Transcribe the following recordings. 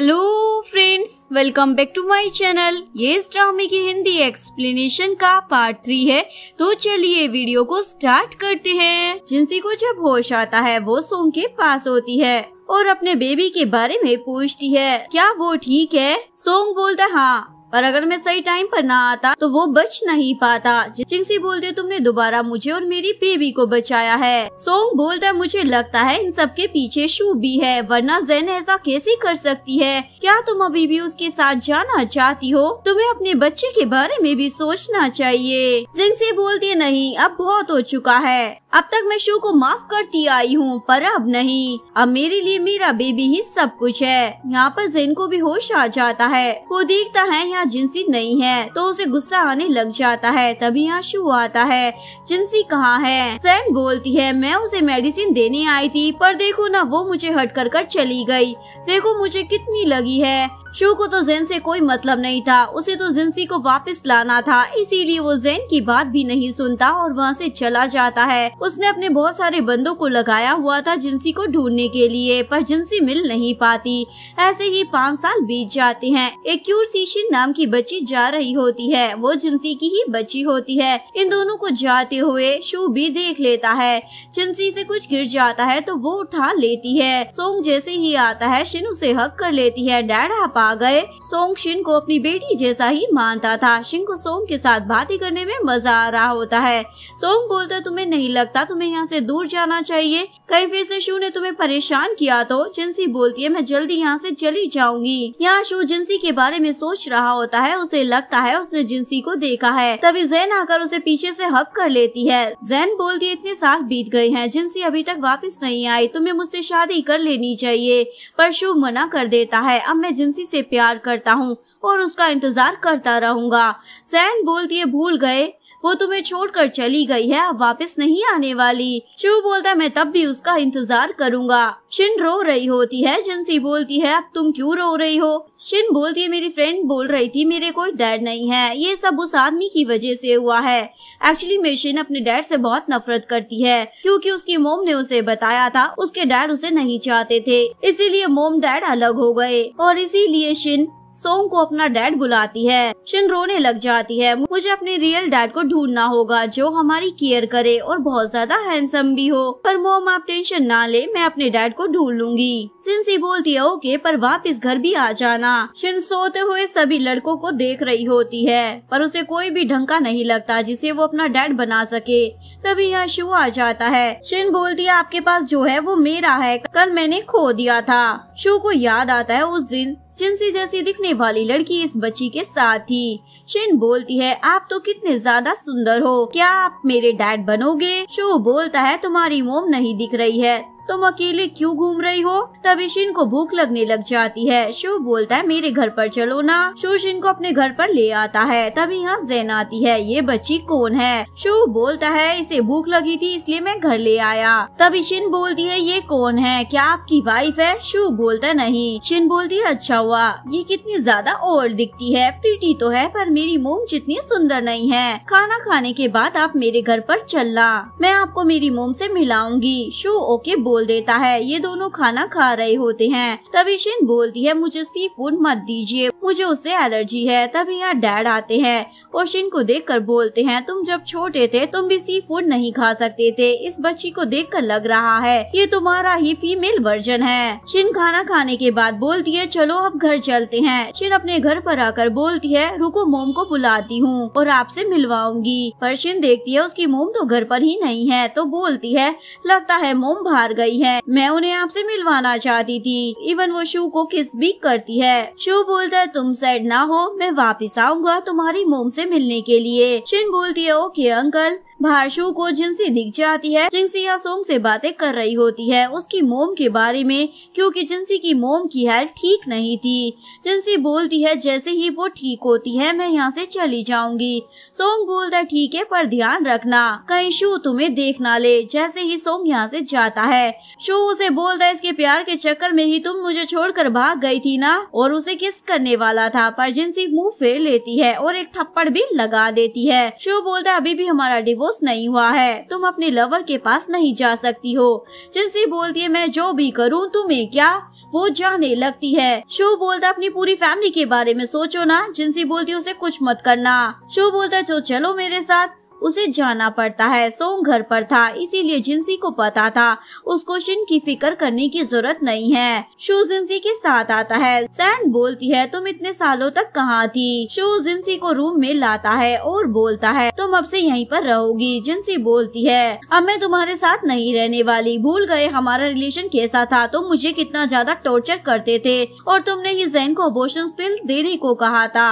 hello friends welcome back to my channel ये इस ड्रामे की हिंदी एक्सप्लेनेशन का पार्ट थ्री है तो चलिए वीडियो को स्टार्ट करते हैं जिनसी को जब होश आता है वो सोंग के पास होती है और अपने बेबी के बारे में पूछती है क्या वो ठीक है सोंग बोलता हाँ पर अगर मैं सही टाइम पर ना आता तो वो बच नहीं पाता चिंगसी बोलते तुमने दोबारा मुझे और मेरी बेबी को बचाया है सोंग बोलता मुझे लगता है इन सब के पीछे शू भी है वरना जैन ऐसा कैसे कर सकती है क्या तुम अभी भी उसके साथ जाना चाहती हो तुम्हें अपने बच्चे के बारे में भी सोचना चाहिए जिनसी बोलती नहीं अब बहुत हो चुका है अब तक मैं शू को माफ करती आई हूँ पर अब नहीं अब मेरे लिए मेरा बेबी ही सब कुछ है यहाँ पर जैन को भी होश आ जाता है वो देखता है यहाँ यहाँ जिनसी नहीं है तो उसे गुस्सा आने लग जाता है तभी शू आता है जिनसी कहाँ है सैन बोलती है मैं उसे मेडिसिन देने आई थी पर देखो ना वो मुझे हट कर कर चली गई देखो मुझे कितनी लगी है शू को तो जेन से कोई मतलब नहीं था उसे तो जिनसी को वापस लाना था इसीलिए वो जेन की बात भी नहीं सुनता और वहाँ से चला जाता है उसने अपने बहुत सारे बंदों को लगाया हुआ था जिनसी को ढूंढने के लिए पर जिनसी मिल नहीं पाती ऐसे ही पाँच साल बीत जाते हैं एक क्यूर नाम नाम की बच्ची जा रही होती है वो जिनसी की ही बच्ची होती है इन दोनों को जाते हुए शू भी देख लेता है चिंसी से कुछ गिर जाता है तो वो उठा लेती है सोंग जैसे ही आता है शिन उसे हक कर लेती है डैड आप आ गए सोंग शिन को अपनी बेटी जैसा ही मानता था शिन को सोंग के साथ बातें करने में मजा आ रहा होता है सोंग बोलता तुम्हें नहीं लगता तुम्हें यहाँ से दूर जाना चाहिए कहीं फिर से शू ने तुम्हें परेशान किया तो चिंसी बोलती है मैं जल्दी यहाँ से चली जाऊंगी यहाँ शू जिनसी के बारे में सोच रहा होता है उसे लगता है उसने जिनसी को देखा है तभी जैन आकर उसे पीछे से हक कर लेती है जैन बोलती है इतने साल बीत गए हैं जिनसी अभी तक वापस नहीं आई तुम्हें मुझसे शादी कर लेनी चाहिए पर शुभ मना कर देता है अब मैं जिनसी से प्यार करता हूँ और उसका इंतजार करता रहूंगा जैन बोलती है भूल गए वो तुम्हें छोड़कर चली गई है अब वापस नहीं आने वाली शिव बोलता है मैं तब भी उसका इंतजार करूंगा शिन रो रही होती है जिनसी बोलती है अब तुम क्यों रो रही हो शिन बोलती है मेरी फ्रेंड बोल रही थी मेरे कोई डैड नहीं है ये सब उस आदमी की वजह से हुआ है एक्चुअली में शिन अपने डैड से बहुत नफरत करती है क्योंकि उसकी मोम ने उसे बताया था उसके डैड उसे नहीं चाहते थे इसीलिए मोम डैड अलग हो गए और इसीलिए शिन सोंग को अपना डैड बुलाती है शिन रोने लग जाती है मुझे अपने रियल डैड को ढूंढना होगा जो हमारी केयर करे और बहुत ज्यादा हैंडसम भी हो पर मोम आप टेंशन ना ले मैं अपने डैड को ढूंढ लूंगी सिंसी बोलती है ओके पर वापस घर भी आ जाना शिन सोते हुए सभी लड़कों को देख रही होती है पर उसे कोई भी ढंग का नहीं लगता जिसे वो अपना डैड बना सके तभी यहाँ शू आ जाता है शिन बोलती है आपके पास जो है वो मेरा है कल मैंने खो दिया था शू को याद आता है उस दिन चिंसी जैसी दिखने वाली लड़की इस बच्ची के साथ थी शिन बोलती है आप तो कितने ज्यादा सुंदर हो क्या आप मेरे डैड बनोगे शो बोलता है तुम्हारी मोम नहीं दिख रही है तुम अकेले क्यों घूम रही हो तभी शिन को भूख लगने लग जाती है शिव बोलता है मेरे घर पर चलो ना शिव शिन को अपने घर पर ले आता है तभी यहाँ जैन आती है ये बच्ची कौन है शिव बोलता है इसे भूख लगी थी इसलिए मैं घर ले आया तभी शिन बोलती है ये कौन है क्या आपकी वाइफ है शिव बोलता नहीं शिन बोलती है अच्छा हुआ ये कितनी ज्यादा ओल्ड दिखती है प्रीटी तो है पर मेरी मोम जितनी सुंदर नहीं है खाना खाने के बाद आप मेरे घर पर चलना मैं आपको मेरी मोम से मिलाऊंगी शो ओके बोल बोल देता है ये दोनों खाना खा रहे होते हैं तभी शिन बोलती है मुझे सी फूड मत दीजिए मुझे उससे एलर्जी है तभी यहाँ डैड आते हैं और शिन को देख कर बोलते हैं तुम जब छोटे थे तुम भी सी फूड नहीं खा सकते थे इस बच्ची को देख कर लग रहा है ये तुम्हारा ही फीमेल वर्जन है शिन खाना खाने के बाद बोलती है चलो अब घर चलते हैं शिन अपने घर पर आकर बोलती है रुको मोम को बुलाती हूँ और आपसे मिलवाऊंगी पर शिन देखती है उसकी मोम तो घर पर ही नहीं है तो बोलती है लगता है मोम बाहर गई गई है मैं उन्हें आपसे मिलवाना चाहती थी इवन वो शू को किस भी करती है शू बोलता है तुम सैड ना हो मैं वापस आऊंगा तुम्हारी मोम से मिलने के लिए शिन बोलती है ओके अंकल भाषु को जिनसी दिख जाती है जिनसी सोंग से बातें कर रही होती है उसकी मोम के बारे में क्योंकि जिनसी की मोम की हेल्थ ठीक नहीं थी जिनसी बोलती है जैसे ही वो ठीक होती है मैं यहाँ से चली जाऊंगी सोंग बोलता है ठीक है पर ध्यान रखना कहीं शू तुम्हें देख ना ले जैसे ही सोंग यहाँ से जाता है शो उसे बोलता है इसके प्यार के चक्कर में ही तुम मुझे कर भाग गयी थी ना और उसे किस करने वाला था पर जिनसी मुँह फेर लेती है और एक थप्पड़ भी लगा देती है शो बोलता है अभी भी हमारा डिवोर्स डिवोर्स नहीं हुआ है तुम अपने लवर के पास नहीं जा सकती हो जिनसी बोलती है मैं जो भी करूँ तुम्हें क्या वो जाने लगती है शो बोलता अपनी पूरी फैमिली के बारे में सोचो ना जिनसी बोलती उसे कुछ मत करना शो बोलता है तो चलो मेरे साथ उसे जाना पड़ता है सोंग घर पर था इसीलिए जिनसी को पता था उसको शिन की फिक्र करने की जरूरत नहीं है शो जिनसी के साथ आता है सैन बोलती है तुम इतने सालों तक कहाँ थी शो जिनसी को रूम में लाता है और बोलता है तुम अब से यहीं पर रहोगी जिनसी बोलती है अब मैं तुम्हारे साथ नहीं रहने वाली भूल गए हमारा रिलेशन कैसा था तुम मुझे कितना ज्यादा टॉर्चर करते थे और तुमने ही जैन को अबोशन पिल देने को कहा था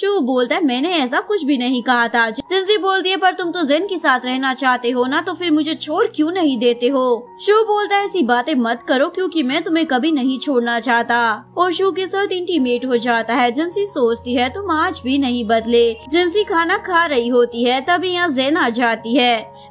शो बोलता है मैंने ऐसा कुछ भी नहीं कहा था जिनसी बोलती है अगर तुम तो जेन के साथ रहना चाहते हो ना तो फिर मुझे छोड़ क्यों नहीं देते हो शो बोलता है ऐसी बातें मत करो क्योंकि मैं तुम्हें कभी नहीं छोड़ना चाहता और शो के साथ इंटीमेट हो जाता है जिनसी सोचती है तुम आज भी नहीं बदले जिनसी खाना खा रही होती है तभी यहाँ जेन आ जाती है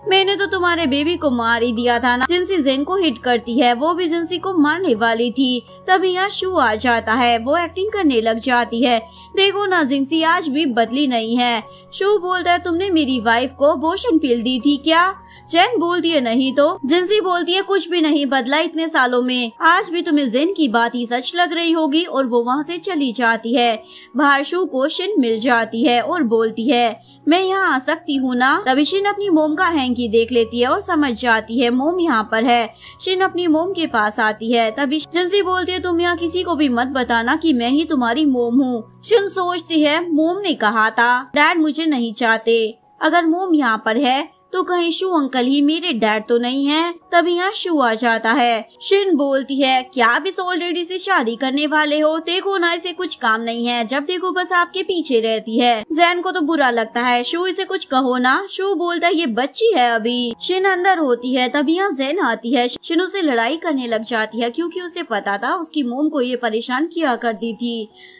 मैंने तो तुम्हारे बेबी को मार ही दिया था ना जिनसी जेन को हिट करती है वो भी जिनसी को मारने वाली थी तभी यहाँ शो आ जाता है वो एक्टिंग करने लग जाती है देखो ना जिनसी आज भी बदली नहीं है शो बोलता है तुमने मेरी वाइफ वाइफ को बोशन पील दी थी क्या चैन बोलती है नहीं तो जिनसी बोलती है कुछ भी नहीं बदला इतने सालों में आज भी तुम्हें जिन की बात ही सच लग रही होगी और वो वहाँ से चली जाती है भाषु को शिन मिल जाती है और बोलती है मैं यहाँ आ सकती हूँ ना तभी शिन अपनी मोम का हैंकी देख लेती है और समझ जाती है मोम यहाँ पर है शिन अपनी मोम के पास आती है तभी जिनसी बोलती है तुम यहाँ किसी को भी मत बताना की मैं ही तुम्हारी मोम हूँ शिन सोचती है मोम ने कहा था डैड मुझे नहीं चाहते अगर मोम यहाँ पर है तो कहीं शू अंकल ही मेरे डैड तो नहीं है तभी यहाँ शू आ जाता है शिन बोलती है क्या आप इस ओल्ड लेडी से शादी करने वाले हो देखो ना इसे कुछ काम नहीं है जब देखो बस आपके पीछे रहती है जैन को तो बुरा लगता है शू इसे कुछ कहो ना शू बोलता है ये बच्ची है अभी शिन अंदर होती है तभी यहाँ जैन आती है शिन उसे लड़ाई करने लग जाती है क्यूँकी उसे पता था उसकी मोम को ये परेशान किया करती थी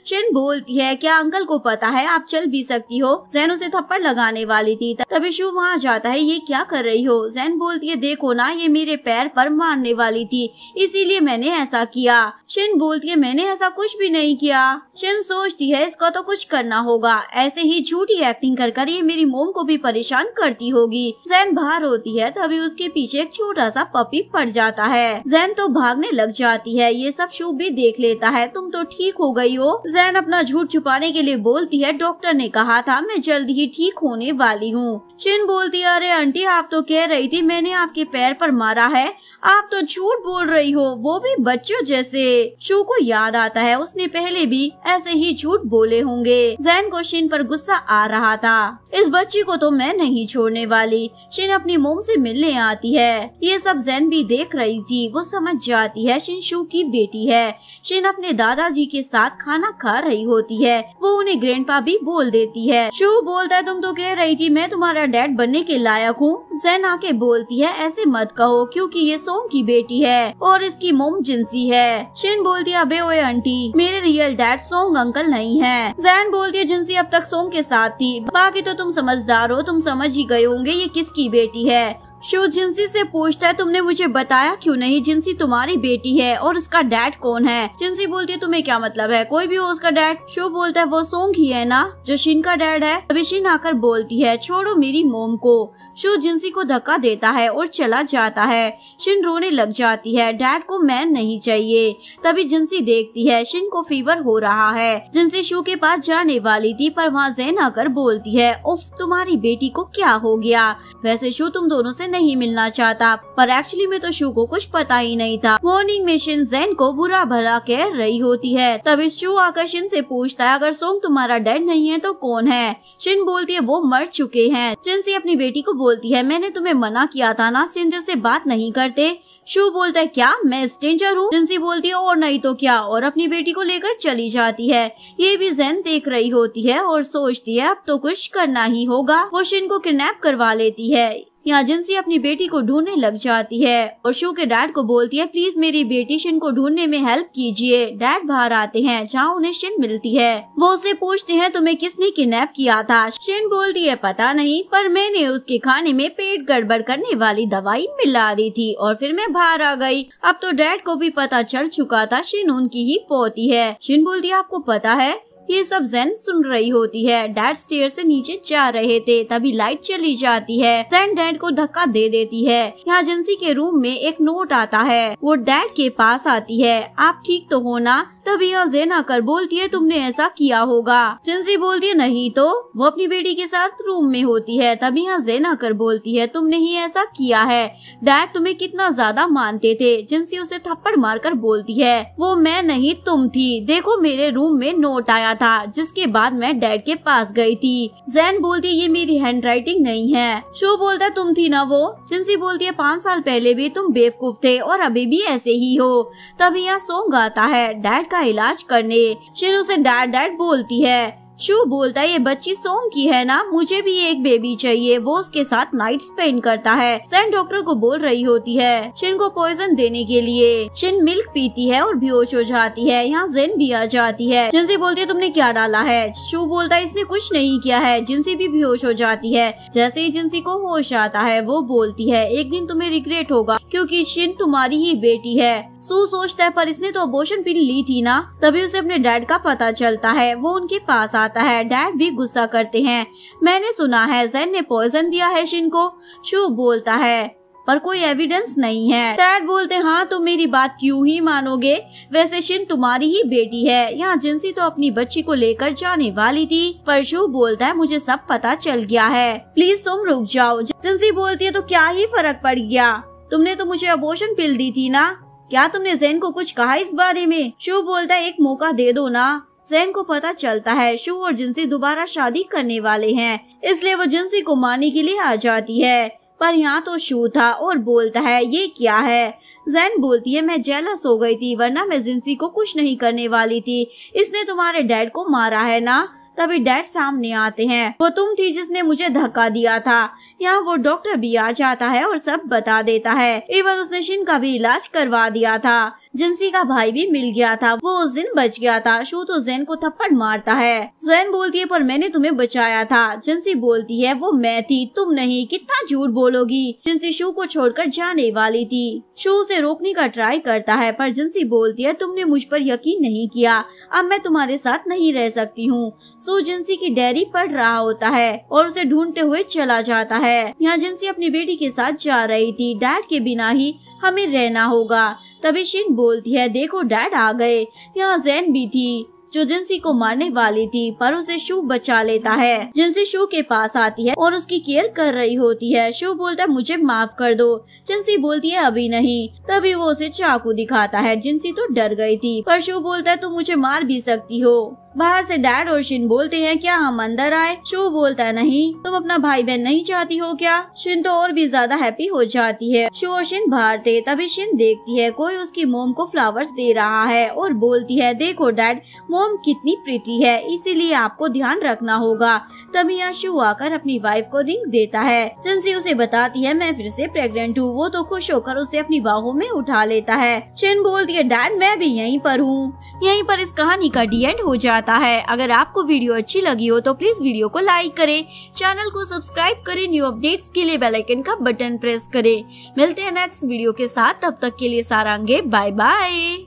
शिन बोलती है क्या अंकल को पता है आप चल भी सकती हो जैन उसे थप्पड़ लगाने वाली थी तभी शू वहाँ जाता है ये क्या कर रही हो जैन बोलती है देखो ना ये मेरे पैर पर मारने वाली थी इसीलिए मैंने ऐसा किया शिन बोलती है मैंने ऐसा कुछ भी नहीं किया शिन सोचती है इसका तो कुछ करना होगा ऐसे ही झूठी एक्टिंग कर कर ये मेरी मोम को भी परेशान करती होगी जैन बाहर होती है तभी उसके पीछे एक छोटा सा पपी पड़ जाता है जैन तो भागने लग जाती है ये सब शुभ भी देख लेता है तुम तो ठीक हो गयी हो जैन अपना झूठ छुपाने के लिए बोलती है डॉक्टर ने कहा था मैं जल्द ही ठीक होने वाली हूँ शिन बोलती है अरे आंटी आप तो कह रही थी मैंने आपके पैर पर मारा है आप तो झूठ बोल रही हो वो भी बच्चों जैसे शू को याद आता है उसने पहले भी ऐसे ही झूठ बोले होंगे जैन को शिन पर गुस्सा आ रहा था इस बच्ची को तो मैं नहीं छोड़ने वाली शिन अपनी मोम से मिलने आती है ये सब जैन भी देख रही थी वो समझ जाती है शिन शू की बेटी है शिन अपने दादाजी के साथ खाना खा रही होती है वो उन्हें ग्रैंडपा भी बोल देती है शू बोलता है तुम तो कह रही थी मैं तुम्हारा डैड बनने के लायक लायक हूँ जैन आके बोलती है ऐसे मत कहो क्योंकि ये सोम की बेटी है और इसकी मोम जिनसी है शिन बोलती है अबे ओए आंटी मेरे रियल डैड सोंग अंकल नहीं है जैन बोलती है जिनसी अब तक सोंग के साथ थी बाकी तो तुम समझदार हो तुम समझ ही गए होंगे ये किसकी बेटी है शो जिंसी से पूछता है तुमने मुझे बताया क्यों नहीं जिंसी तुम्हारी बेटी है और उसका डैड कौन है जिंसी बोलती है तुम्हें क्या मतलब है कोई भी हो उसका डैड शो बोलता है वो सोंग ही है ना जो शिन का डैड है तभी शिन आकर बोलती है छोड़ो मेरी मोम को शो जिंसी को धक्का देता है और चला जाता है शिन रोने लग जाती है डैड को मैन नहीं चाहिए तभी जिंसी देखती है शिन को फीवर हो रहा है जिन्सी शो के पास जाने वाली थी पर वहाँ जैन आकर बोलती है उफ तुम्हारी बेटी को क्या हो गया वैसे शो तुम दोनों से नहीं मिलना चाहता पर एक्चुअली में तो शू को कुछ पता ही नहीं था में शिन जैन को बुरा भला कह रही होती है तभी शू आकर्षण से पूछता है अगर सोंग तुम्हारा डैड नहीं है तो कौन है शिन बोलती है वो मर चुके हैं जिनसे अपनी बेटी को बोलती है मैंने तुम्हें मना किया था ना स्टेंजर से बात नहीं करते शू बोलता है क्या मैं स्टेंजर हूँ जिनसी बोलती है और नहीं तो क्या और अपनी बेटी को लेकर चली जाती है ये भी जैन देख रही होती है और सोचती है अब तो कुछ करना ही होगा वो शिन को किडनैप करवा लेती है यहाँ जिनसी अपनी बेटी को ढूंढने लग जाती है और शो के डैड को बोलती है प्लीज मेरी बेटी शिन को ढूंढने में हेल्प कीजिए डैड बाहर आते हैं जहाँ उन्हें शिन मिलती है वो उसे पूछते हैं तुम्हें किसने किडनैप किया था शिन बोलती है पता नहीं पर मैंने उसके खाने में पेट गड़बड़ करने वाली दवाई मिला दी थी और फिर मैं बाहर आ गई अब तो डैड को भी पता चल चुका था शिन उनकी ही पोती है शिन बोलती है आपको पता है ये सब जैन सुन रही होती है डैड स्टेयर से नीचे जा रहे थे तभी लाइट चली जाती है जैन डैड को धक्का दे देती है यहाँ एजेंसी के रूम में एक नोट आता है वो डैड के पास आती है आप ठीक तो होना तभी अलजेन आकर बोलती है तुमने ऐसा किया होगा चिंसी बोलती है नहीं तो वो अपनी बेटी के साथ रूम में होती है तभी अलजेन आकर बोलती है तुमने ही ऐसा किया है डैड तुम्हें कितना ज्यादा मानते थे चिंसी उसे थप्पड़ मारकर बोलती है वो मैं नहीं तुम थी देखो मेरे रूम में नोट आया था जिसके बाद मैं डैड के पास गयी थी जैन बोलती है ये मेरी हैंड राइटिंग नहीं है शो बोलता है तुम थी ना वो चिंसी बोलती है पाँच साल पहले भी तुम बेवकूफ थे और अभी भी ऐसे ही हो तभी यहाँ सोंग आता है डैड का इलाज करने शिरू से डैड डैड बोलती है शू बोलता है ये बच्ची सोम की है ना मुझे भी एक बेबी चाहिए वो उसके साथ नाइट स्पेंड करता है सैन डॉक्टर को बोल रही होती है शिन को पॉइजन देने के लिए शिन मिल्क पीती है और बेहोश हो जाती है यहाँ जेन भी आ जाती है जिनसी बोलती है तुमने क्या डाला है शू बोलता है इसने कुछ नहीं किया है जिनसी भी बेहोश हो जाती है जैसे ही जिनसी को होश आता है वो बोलती है एक दिन तुम्हे रिग्रेट होगा क्यूँकी शिन तुम्हारी ही बेटी है सू सोचता है पर इसने तो अबोशन पिल ली थी ना तभी उसे अपने डैड का पता चलता है वो उनके पास आता जाता है डैड भी गुस्सा करते हैं मैंने सुना है जैन ने पॉइजन दिया है शिन को शु बोलता है पर कोई एविडेंस नहीं है डैड बोलते हाँ तुम मेरी बात क्यों ही मानोगे वैसे शिन तुम्हारी ही बेटी है यहाँ जिनसी तो अपनी बच्ची को लेकर जाने वाली थी पर शु बोलता है मुझे सब पता चल गया है प्लीज तुम रुक जाओ जिनसी बोलती है तो क्या ही फर्क पड़ गया तुमने तो मुझे अबोशन पिल दी थी ना क्या तुमने जैन को कुछ कहा इस बारे में शिव बोलता है एक मौका दे दो ना जैन को पता चलता है शू और जिनसी दोबारा शादी करने वाले हैं इसलिए वो जिनसी को मारने के लिए आ जाती है पर यहाँ तो शू था और बोलता है ये क्या है जैन बोलती है मैं जेलस हो गई थी वरना मैं जिनसी को कुछ नहीं करने वाली थी इसने तुम्हारे डैड को मारा है ना तभी डैड सामने आते हैं वो तुम थी जिसने मुझे धक्का दिया था यहाँ वो डॉक्टर भी आ जाता है और सब बता देता है इवन उसने शिन का भी इलाज करवा दिया था जिनसी का भाई भी मिल गया था वो उस दिन बच गया था शो तो जैन को थप्पड़ मारता है जैन बोलती है पर मैंने तुम्हें बचाया था जिनसी बोलती है वो मैं थी तुम नहीं कितना झूठ बोलोगी जिनसी शो को छोड़कर जाने वाली थी शो उसे रोकने का ट्राई करता है पर जिनसी बोलती है तुमने मुझ पर यकीन नहीं किया अब मैं तुम्हारे साथ नहीं रह सकती हूँ सो जिनसी की डायरी पढ़ रहा होता है और उसे ढूंढते हुए चला जाता है यहाँ जिनसी अपनी बेटी के साथ जा रही थी डैड के बिना ही हमें रहना होगा तभी शिन बोलती है देखो डैड आ गए यहाँ जैन भी थी जो जिनसी को मारने वाली थी पर उसे शू बचा लेता है जिनसी शू के पास आती है और उसकी केयर कर रही होती है शू बोलता है मुझे माफ कर दो जिनसी बोलती है अभी नहीं तभी वो उसे चाकू दिखाता है जिनसी तो डर गई थी पर शू बोलता है तुम मुझे मार भी सकती हो बाहर से डैड और शिन बोलते हैं क्या हम अंदर आए शू बोलता नहीं तुम अपना भाई बहन नहीं चाहती हो क्या शिन तो और भी ज्यादा हैप्पी हो जाती है शू और शिन बाहर थे तभी शिन देखती है कोई उसकी मोम को फ्लावर्स दे रहा है और बोलती है देखो डैड मोम कितनी प्रीति है इसीलिए आपको ध्यान रखना होगा तभी शू आकर अपनी वाइफ को रिंग देता है चंसी उसे बताती है मैं फिर से प्रेगनेंट हूँ वो तो खुश होकर उसे अपनी बाहों में उठा लेता है शिन बोलती है डैड मैं भी यहीं पर हूँ यहीं पर इस कहानी का डी एंड हो जाता जाता है अगर आपको वीडियो अच्छी लगी हो तो प्लीज वीडियो को लाइक करें चैनल को सब्सक्राइब करें न्यू अपडेट्स के लिए बेल आइकन का बटन प्रेस करें मिलते हैं नेक्स्ट वीडियो के साथ तब तक के लिए सारांगे बाय बाय